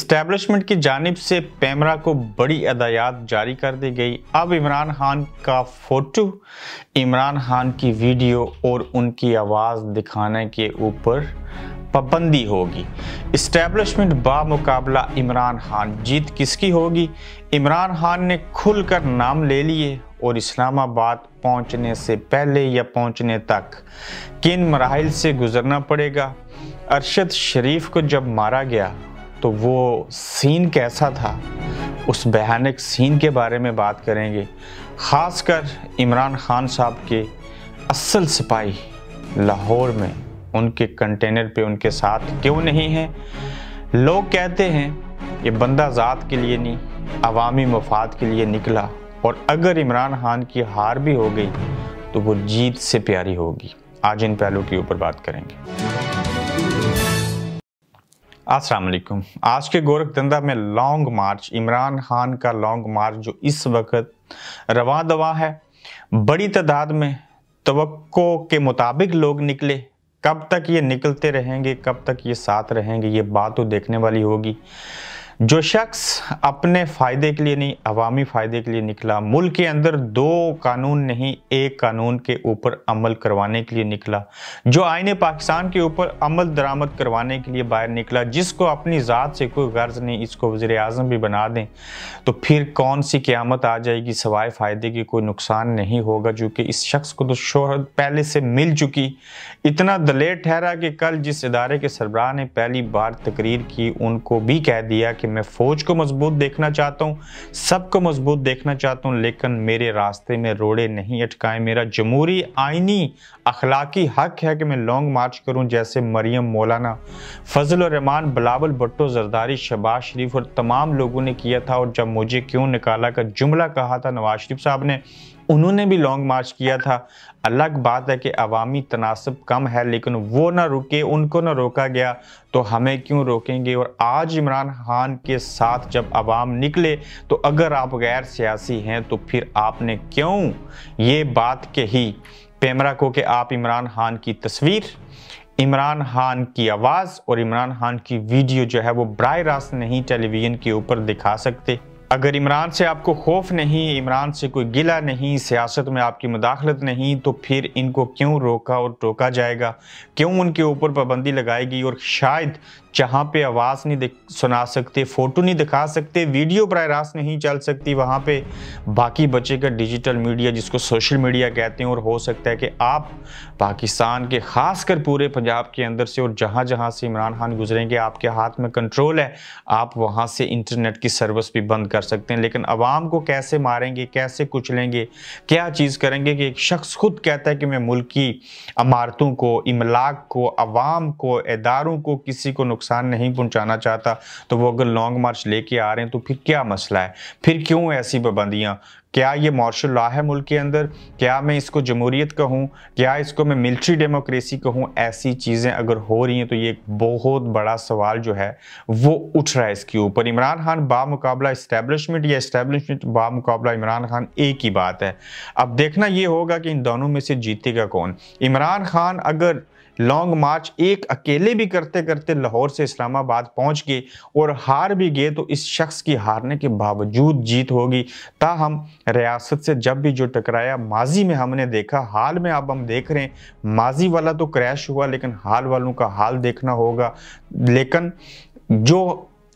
establishment की जानब से पैमरा को बड़ी अदायात जारी कर दी गई अब इमरान खान का फ़ोटो इमरान खान की वीडियो और उनकी आवाज़ दिखाने के ऊपर पाबंदी होगी इस्टेब्लिशमेंट बामकाबला इमरान खान जीत किसकी होगी इमरान खान ने खुलकर नाम ले लिए और इस्लामाबाद पहुंचने से पहले या पहुंचने तक किन मराहल से गुजरना पड़ेगा अरशद शरीफ को जब मारा गया तो वो सीन कैसा था उस भयानक सीन के बारे में बात करेंगे ख़ासकर इमरान खान साहब के असल सिपाही लाहौर में उनके कंटेनर पे उनके साथ क्यों नहीं हैं लोग कहते हैं ये बंदा ज़ात के लिए नहीं अवामी मफाद के लिए निकला और अगर इमरान खान की हार भी हो गई तो वो जीत से प्यारी होगी आज इन पहलू के ऊपर बात करेंगे अस्सलाम वालेकुम आज के गोरखधंधा में लॉन्ग मार्च इमरान खान का लॉन्ग मार्च जो इस वक्त रवा दवा है बड़ी तादाद में तो के मुताबिक लोग निकले कब तक ये निकलते रहेंगे कब तक ये साथ रहेंगे ये बात तो देखने वाली होगी जो शख्स अपने फ़ायदे के लिए नहीं अवामी फ़ायदे के लिए निकला मुल्क के अंदर दो कानून नहीं एक कानून के ऊपर अमल करवाने के लिए निकला जो आईने पाकिस्तान के ऊपर अमल दरामद करवाने के लिए बाहर निकला जिसको अपनी ज़ात से कोई गर्ज नहीं इसको वज़र अजम भी बना दें तो फिर कौन सी क़्यामत आ जाएगी सवाए फ़ायदे की कोई नुकसान नहीं होगा चूँकि इस शख्स को तो शोहरत पहले से मिल चुकी इतना दलेर ठहरा कि कल जिस इदारे के सरबराह ने पहली बार तकरीर की उनको भी कह दिया कि मैं फौज को मजबूत देखना चाहता हूँ सबको मजबूत देखना चाहता हूँ लेकिन मेरे रास्ते में रोड़े नहीं अटकाए मेरा जमहूरी आइनी अखलाकी हक है कि मैं लॉन्ग मार्च करूँ जैसे मरियम मौलाना फजल रहमान बिलावल भुट्टो जरदारी शहबाज शरीफ और तमाम लोगों ने किया था और जब मुझे क्यों निकाला का जुमला कहा था नवाज शरीफ साहब ने उन्होंने भी लॉन्ग मार्च किया था अलग बात है कि अवामी तनासब कम है लेकिन वो ना रुके उनको ना रोका गया तो हमें क्यों रोकेंगे और आज इमरान खान के साथ जब अवाम निकले तो अगर आप गैर सियासी हैं तो फिर आपने क्यों ये बात कही पेमरा को कि आप इमरान खान की तस्वीर इमरान खान की आवाज़ और इमरान खान की वीडियो जो है वो बर रास्त नहीं टेलीविज़न के ऊपर दिखा सकते अगर इमरान से आपको खौफ नहीं इमरान से कोई गिला नहीं सियासत में आपकी मुदाखलत नहीं तो फिर इनको क्यों रोका और टोका जाएगा क्यों उनके ऊपर पाबंदी लगाएगी और शायद जहाँ पे आवाज़ नहीं सुना सकते फ़ोटो नहीं दिखा सकते वीडियो बर रास्त नहीं चल सकती वहाँ पे बाकी बचेगा डिजिटल मीडिया जिसको सोशल मीडिया कहते हैं और हो सकता है कि आप पाकिस्तान के ख़ासकर पूरे पंजाब के अंदर से और जहाँ जहाँ से इमरान खान गुजरेंगे आपके हाथ में कंट्रोल है आप वहाँ से इंटरनेट की सर्विस भी बंद कर सकते हैं लेकिन आवाम को कैसे मारेंगे कैसे कुचलेंगे क्या चीज़ करेंगे कि एक शख्स खुद कहता है कि मैं मुल्की अमारतों को इमलाक को आवाम को इदारों को किसी को नुकसान नहीं पहुंचाना चाहता तो वो अगर लॉन्ग मार्च लेके आ रहे हैं तो फिर क्या मसला है फिर क्यों ऐसी पाबंदियाँ क्या ये मार्शल लॉ है मुल्क के अंदर क्या मैं इसको जमहूरीत कहूँ क्या इसको मैं मिलिट्री डेमोक्रेसी कहूँ ऐसी चीज़ें अगर हो रही हैं तो ये एक बहुत बड़ा सवाल जो है वो उठ रहा है इसके ऊपर इमरान खान बामुकाबला इस्टेबलिशमेंट या इस्टेबलिशमेंट बामुकाबला इमरान खान एक ही बात है अब देखना ये होगा कि इन दोनों में से जीतेगा कौन इमरान खान अगर लॉन्ग मार्च एक अकेले भी करते करते लाहौर से इस्लामाबाद पहुंच गए और हार भी गए तो इस शख्स की हारने के बावजूद जीत होगी ताहम रियासत से जब भी जो टकराया माजी में हमने देखा हाल में अब हम देख रहे हैं माजी वाला तो क्रैश हुआ लेकिन हाल वालों का हाल देखना होगा लेकिन जो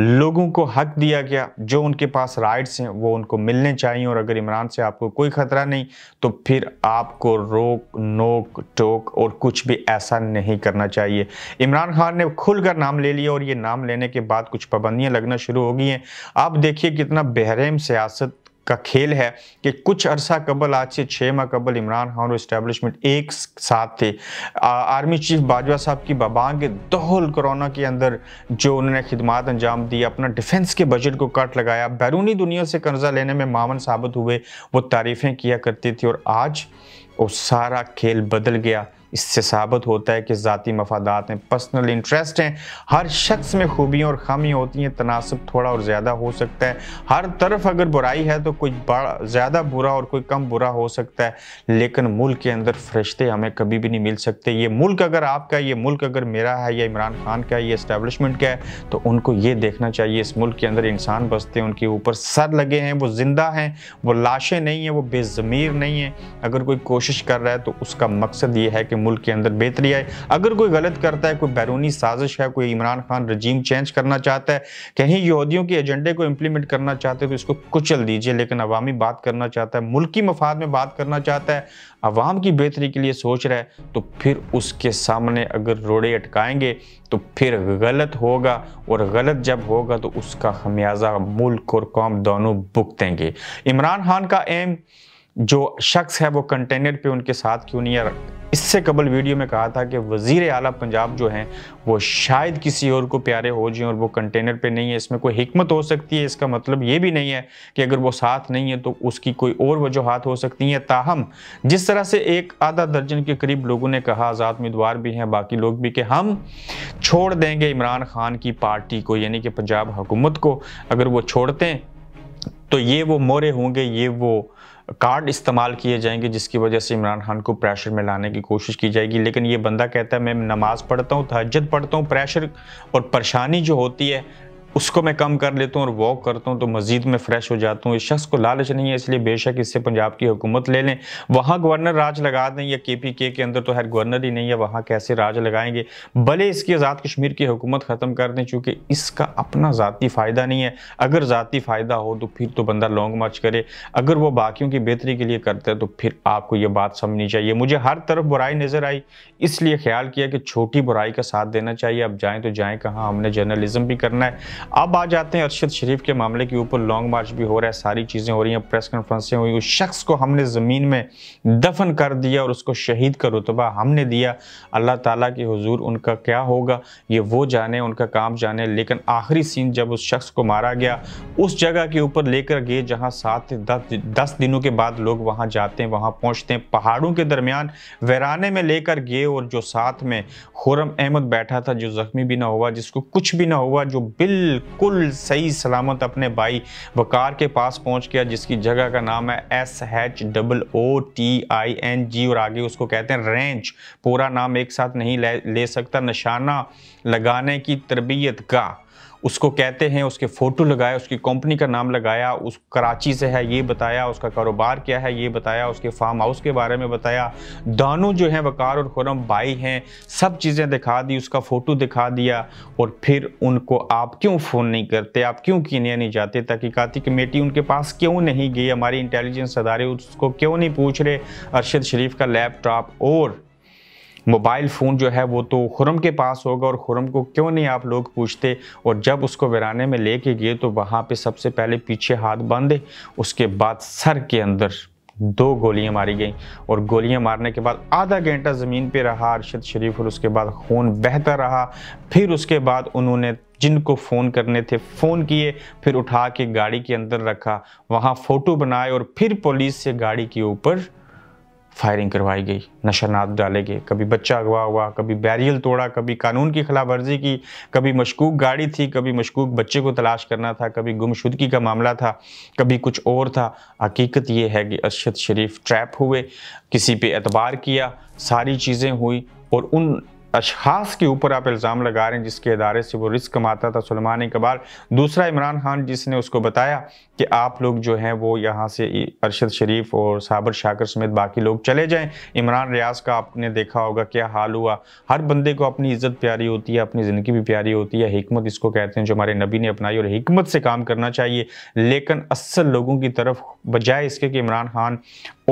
लोगों को हक दिया गया जो उनके पास राइट्स हैं वो उनको मिलने चाहिए और अगर इमरान से आपको कोई ख़तरा नहीं तो फिर आपको रोक नोक टोक और कुछ भी ऐसा नहीं करना चाहिए इमरान खान ने खुलकर नाम ले लिया और ये नाम लेने के बाद कुछ पाबंदियां लगना शुरू हो गई हैं आप देखिए कितना बहरेम सियासत का खेल है कि कुछ अरसा कबल आज से छः माह कबल इमरान खान और इस्टेब्लिशमेंट एक साथ थे आ, आर्मी चीफ बाजवा साहब की बाबांग दोहल कोरोना के अंदर जो उन्होंने खिदमत अंजाम दी अपना डिफेंस के बजट को कट लगाया बैरूनी दुनिया से कर्जा लेने में मामन साबित हुए वो तारीफ़ें किया करती थी और आज वो सारा खेल बदल गया इससे साबित होता है कि ज़ाती मफादात हैं पर्सनल इंटरेस्ट हैं हर शख्स में खूबियाँ और खामियाँ होती हैं तनासब थोड़ा और ज़्यादा हो सकता है हर तरफ अगर बुराई है तो कोई बड़ा ज़्यादा बुरा और कोई कम बुरा हो सकता है लेकिन मुल्क के अंदर फरिश्ते हमें कभी भी नहीं मिल सकते ये मुल्क अगर आपका ये मुल्क अगर मेरा है या इमरान खान का ये इस्टेबलिशमेंट का है तो उनको ये देखना चाहिए इस मुल्क के अंदर इंसान बसते हैं उनके ऊपर सर लगे हैं वो ज़िंदा हैं वो लाशें नहीं हैं वो बेज़मीर नहीं हैं अगर कोई कोशिश कर रहा है तो उसका मकसद ये है कि मुल्क के अंदर बेहतरी आए अगर कोई गलत करता है कोई बैरूनी साजिश है कोई इमरान खान रजीम चेंज करना चाहता है कहीं यहूदियों के एजेंडे को इम्प्लीमेंट करना चाहते हैं तो इसको कुचल दीजिए लेकिन अवामी बात करना चाहता है मुल्की मफाद में बात करना चाहता है अवाम की बेहतरी के लिए सोच रहा है तो फिर उसके सामने अगर रोड़े अटकाएंगे तो फिर गलत होगा और गलत जब होगा तो उसका खमियाजा मुल्क और कौम दोनों भुगतेंगे इमरान खान का एम जो शख्स है वो कंटेनर पे उनके साथ क्यों नहीं है इससे कबल वीडियो में कहा था कि वजीर अला पंजाब जो हैं वो शायद किसी और को प्यारे हो जाएं और वो कंटेनर पे नहीं है इसमें कोई हमत हो सकती है इसका मतलब ये भी नहीं है कि अगर वो साथ नहीं है तो उसकी कोई और वजूहत हो सकती हैं ताहम जिस तरह से एक आधा दर्जन के करीब लोगों ने कहा आज़ाद उम्मीदवार भी हैं बाकी लोग भी कि हम छोड़ देंगे इमरान खान की पार्टी को यानी कि पंजाब हुकूमत को अगर वो छोड़ते हैं तो ये वो मोरे होंगे ये वो कार्ड इस्तेमाल किए जाएंगे जिसकी वजह से इमरान खान को प्रेशर में लाने की कोशिश की जाएगी लेकिन ये बंदा कहता है मैं नमाज़ पढ़ता हूँ तहजद पढ़ता हूँ प्रेशर और परेशानी जो होती है उसको मैं कम कर लेता हूँ और वॉक करता हूँ तो मजीद में फ्रेश हो जाता हूँ इस शख्स को लालच नहीं है इसलिए बेशक इससे पंजाब की हुकूमत ले लें वहाँ गवर्नर राज लगा दें या के पी के के अंदर तो हर गवर्नर ही नहीं है वहाँ कैसे राज लगाएंगे भले इसकी आज़ाद कश्मीर की हुकूमत ख़त्म कर दें चूँकि इसका अपना ज़ाती फ़ायदा नहीं है अगर ज़ाती फ़ायदा हो तो फिर तो बंदा लॉन्ग मार्च करे अगर वो बाकियों की बेहतरी के लिए करता है तो फिर आपको ये बात समझनी चाहिए मुझे हर तरफ बुराई नज़र आई इसलिए ख्याल किया कि छोटी बुराई का साथ देना चाहिए अब जाएँ तो जाएँ कहाँ हमने जर्नलिज्म भी करना है अब आ जाते हैं अरशद शरीफ के मामले के ऊपर लॉन्ग मार्च भी हो रहा है सारी चीज़ें हो रही हैं प्रेस कॉन्फ्रेंसें हुई उस शख्स को हमने ज़मीन में दफन कर दिया और उसको शहीद का रुतबा हमने दिया अल्लाह ताला के हुजूर उनका क्या होगा ये वो जाने उनका काम जाने लेकिन आखिरी सीन जब उस शख्स को मारा गया उस जगह के ऊपर लेकर गए जहाँ सात दस दस दिनों के बाद लोग वहाँ जाते हैं वहाँ पहुँचते हैं पहाड़ों के दरमियान वैराने में लेकर गए और जो साथ में खुरम अहमद बैठा था जो ज़ख्मी भी ना हुआ जिसको कुछ भी ना हुआ जो बिल बिल्कुल सही सलामत अपने भाई वकार के पास पहुंच गया जिसकी जगह का नाम है S H double O T I N G और आगे उसको कहते हैं रेंच पूरा नाम एक साथ नहीं ले, ले सकता निशाना लगाने की तरबियत का उसको कहते हैं उसके फ़ोटो लगाए उसकी कंपनी का नाम लगाया उस कराची से है ये बताया उसका कारोबार क्या है ये बताया उसके फार्म हाउस के बारे में बताया दानों जो हैं वकार और खुरम भाई हैं सब चीज़ें दिखा दी उसका फ़ोटो दिखा दिया और फिर उनको आप क्यों फ़ोन नहीं करते आप क्यों कीनिया नहीं जाते तहकीकती कमेटी उनके पास क्यों नहीं गई हमारी इंटेलिजेंस अदारे उसको क्यों नहीं पूछ रहे अरशद शरीफ का लैपटॉप और मोबाइल फ़ोन जो है वो तो खुरम के पास होगा और खुरम को क्यों नहीं आप लोग पूछते और जब उसको वराने में ले गए तो वहाँ पे सबसे पहले पीछे हाथ बांधे उसके बाद सर के अंदर दो गोलियां मारी गईं और गोलियां मारने के बाद आधा घंटा ज़मीन पे रहा अरशद शरीफ और उसके बाद खून बहता रहा फिर उसके बाद उन्होंने जिनको फ़ोन करने थे फ़ोन किए फिर उठा के गाड़ी के अंदर रखा वहाँ फ़ोटो बनाए और फिर पुलिस से गाड़ी के ऊपर फायरिंग करवाई गई नशानात डाले गए कभी बच्चा अगवा हुआ कभी बैरियल तोड़ा कभी कानून की खिलाफ वर्जी की कभी मशकूक गाड़ी थी कभी मशकूक बच्चे को तलाश करना था कभी गुमशुदगी का मामला था कभी कुछ और था हकीकत ये है कि अरशद शरीफ ट्रैप हुए किसी पे एतबार किया सारी चीज़ें हुई और उन अशास के ऊपर आप इल्ज़ाम लगा रहे हैं जिसके अदारे से वो रिस्क कमाता था सलमान कबार दूसरा इमरान खान जिसने उसको बताया कि आप लोग जो हैं वो यहाँ से अरशद शरीफ और साबर शाकर समेत बाकी लोग चले जाएं इमरान रियाज का आपने देखा होगा क्या हाल हुआ हर बंदे को अपनी इज्जत प्यारी होती है अपनी ज़िंदगी भी प्यारी होती है हमत इसको कहते हैं जो हमारे नबी ने अपनाई और हमत से काम करना चाहिए लेकिन असल लोगों की तरफ बजाय इसके कि इमरान खान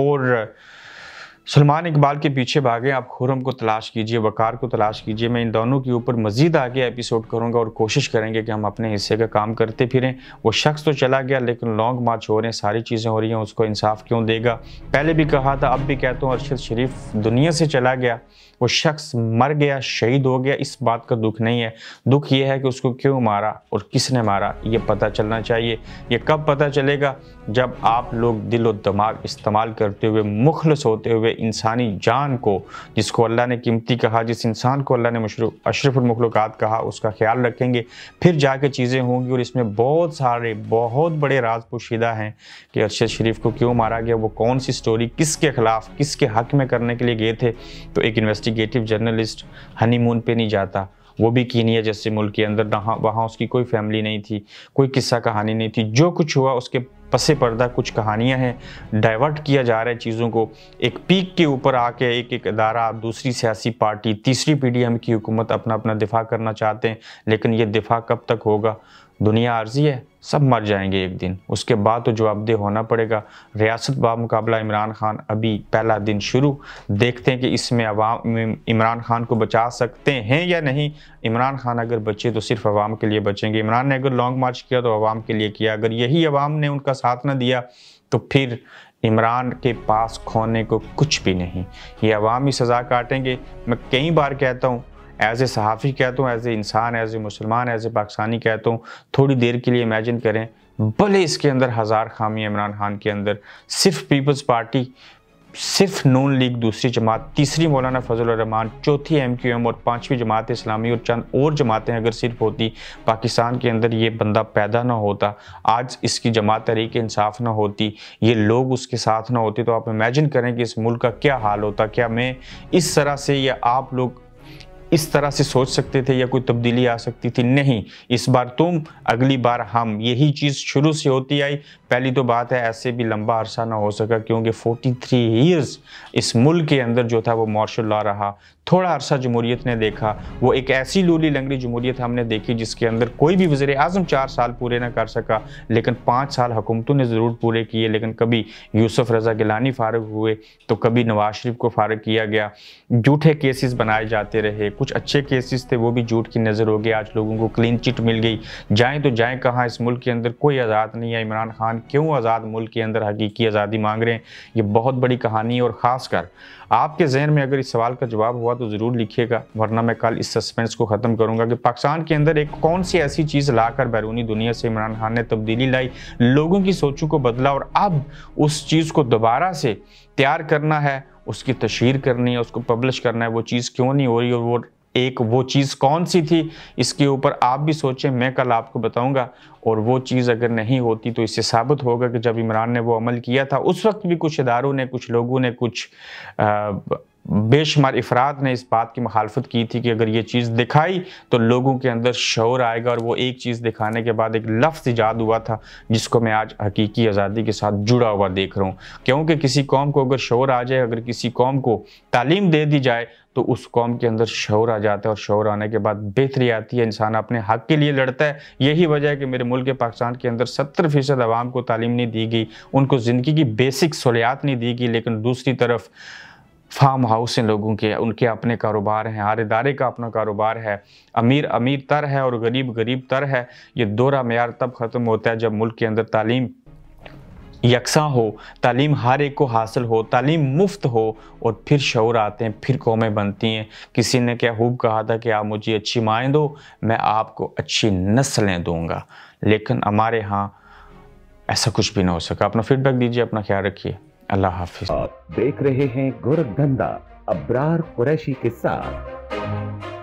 और सलमान इकबाल के पीछे भागे आप खुरम को तलाश कीजिए वकार को तलाश कीजिए मैं इन दोनों के ऊपर मज़ीद आगे एपिसोड करूँगा और कोशिश करेंगे कि हम अपने हिस्से का काम करते फिरें वो शख्स तो चला गया लेकिन लॉन्ग मार्च हो रहे हैं सारी चीज़ें हो रही हैं उसको इंसाफ क्यों देगा पहले भी कहा था अब भी कहता हूँ अरशद शरीफ दुनिया से चला गया वो शख्स मर गया शहीद हो गया इस बात का दुख नहीं है दुख ये है कि उसको क्यों मारा और किसने मारा ये पता चलना चाहिए ये कब पता चलेगा जब आप लोग दिल और दिमाग इस्तेमाल करते हुए मुखलस होते हुए इंसानी जान को जिसको अल्लाह ने कीमती कहा जिस इंसान को अल्लाह ने अशरफुलमखलूक़ात कहा उसका ख्याल रखेंगे फिर जाके चीज़ें होंगी और इसमें बहुत सारे बहुत बड़े राज पोशीदा हैं कि अरशद शरीफ को क्यों मारा गया वो कौन सी स्टोरी किसके ख़िलाफ़ किसके हक में करने के लिए गए थे तो एक इन्वेस्टिगेटिव जर्नलिस्ट हनीमून पर नहीं जाता वो भी कीनिया जैसे मुल्क के अंदर वहाँ उसकी कोई फैमिली नहीं थी कोई किस्सा कहानी नहीं थी जो कुछ हुआ उसके पसे पर्दा कुछ कहानियां हैं डाइवर्ट किया जा रहा है चीज़ों को एक पीक के ऊपर आके एक एक अदारा दूसरी सियासी पार्टी तीसरी पी डी एम की हुकूमत अपना अपना दिफा करना चाहते हैं लेकिन ये दिफा कब तक होगा दुनिया आर्जी है सब मर जाएंगे एक दिन उसके बाद तो जवाबदेह होना पड़ेगा रियासत बामुकाबला इमरान खान अभी पहला दिन शुरू देखते हैं कि इसमें अवाम इमरान खान को बचा सकते हैं या नहीं इमरान खान अगर बचे तो सिर्फ आवाम के लिए बचेंगे इमरान ने अगर लॉन्ग मार्च किया तो अवाम के लिए किया अगर यही अवाम ने उनका साथ ना दिया तो फिर इमरान के पास खोने को कुछ भी नहीं ये अवाम ही सज़ा काटेंगे मैं कई बार कहता हूँ एज ए सहाफ़ी कहता हूँ एज ए इंसान एज ए मुसलमान एज ए पाकिस्तानी कहता हूँ थोड़ी देर के लिए इमेजिन करें भले इसके अंदर हज़ार खामी इमरान खान के अंदर सिर्फ पीपल्स पार्टी सिर्फ नून लीग दूसरी जमात तीसरी मौलाना फजल रहमान चौथी एम क्यू एम और पाँचवीं जमात इस्लामी और चंद और जमातें अगर सिर्फ होती पाकिस्तान के अंदर ये बंदा पैदा ना होता आज इसकी जमात तरीक इंसाफ ना होती ये लोग उसके साथ ना होते तो आप इमेजिन करें कि इस मुल्क का क्या हाल होता क्या मैं इस तरह से या आप लोग इस तरह से सोच सकते थे या कोई तब्दीली आ सकती थी नहीं इस बार तुम अगली बार हम यही चीज़ शुरू से होती आई पहली तो बात है ऐसे भी लंबा अरसा ना हो सका क्योंकि 43 ईयर्स इस मुल्क के अंदर जो था वो मार्शल ला रहा थोड़ा अरसा जमहूरीत ने देखा वो एक ऐसी लूली लंगड़ी जमहूरीत हमने देखी जिसके अंदर कोई भी वज़र अजम चार साल पूरे ना कर सका लेकिन पाँच साल हुकूमतों ने ज़रूर पूरे किए लेकिन कभी यूसुफ रज़ा गिलानी फारग हुए तो कभी नवाज शरीफ को फारग किया गया जूठे केसेस बनाए जाते रहे कुछ अच्छे केसेस थे वो भी झूठ की नज़र हो गए आज लोगों को क्लीन चिट मिल गई जाएँ तो जाएँ कहाँ इस मुल्क के अंदर कोई आज़ाद नहीं है इमरान खान किसान क्यों आज़ाद मुल्क के अंदर हकीकी आज़ादी मांग रहे हैं ये बहुत बड़ी कहानी और ख़ास कर आपके जहन में अगर इस सवाल का जवाब हुआ तो ज़रूर लिखिएगा वरना मैं कल इस सस्पेंस को ख़त्म करूँगा कि पाकिस्तान के अंदर एक कौन सी ऐसी चीज़ लाकर बैरूनी दुनिया से इमरान खान ने तब्दीली लाई लोगों की सोचों को बदला और अब उस चीज़ को दोबारा से तैयार करना है उसकी तशहर करनी है उसको पब्लिश करना है वो चीज़ क्यों नहीं हो रही और वो एक वो चीज़ कौन सी थी इसके ऊपर आप भी सोचें मैं कल आपको बताऊंगा और वो चीज़ अगर नहीं होती तो इससे साबित होगा कि जब इमरान ने वो अमल किया था उस वक्त भी कुछ इदारों ने कुछ लोगों ने कुछ आ, बेशुमार अफराद ने इस बात की मुखालफत की थी कि अगर ये चीज़ दिखाई तो लोगों के अंदर शोर आएगा और वो एक चीज़ दिखाने के बाद एक लफ्ज़ ईजाद हुआ था जिसको मैं आज हकीकी आज़ादी के साथ जुड़ा हुआ देख रहा हूँ क्योंकि किसी कौम को अगर शोर आ जाए अगर किसी कौम को तालीम दे दी जाए तो उस कौम के अंदर शोर आ जाता है और शोर आने के बाद बेहतरी आती है इंसान अपने हक के लिए लड़ता है यही वजह है कि मेरे मुल्क पाकिस्तान के अंदर सत्तर फ़ीसद आवाम को तालीम नहीं दी गई उनको ज़िंदगी की बेसिक सहूलियात नहीं दी गई लेकिन दूसरी तरफ फार्म हाउस हैं लोगों के उनके अपने कारोबार हैं हर इदारे का अपना कारोबार है अमीर अमीर तर है और गरीब गरीब तर है ये दोरा मैार तब ख़त्म होता है जब मुल्क के अंदर तालीम यकसा हो तालीम हर एक को हासिल हो तालीम मुफ्त हो और फिर शौर आते हैं फिर कौमें बनती हैं किसी ने क्या खूब कहा था कि आप मुझे अच्छी माएँ दो मैं आपको अच्छी नस्लें दूंगा लेकिन हमारे यहाँ ऐसा कुछ भी ना हो सका अपना फीडबैक दीजिए अपना ख्याल रखिए अल्लाह हाफिज आप देख रहे हैं गोरखधंधा अब्रार कुरैशी के साथ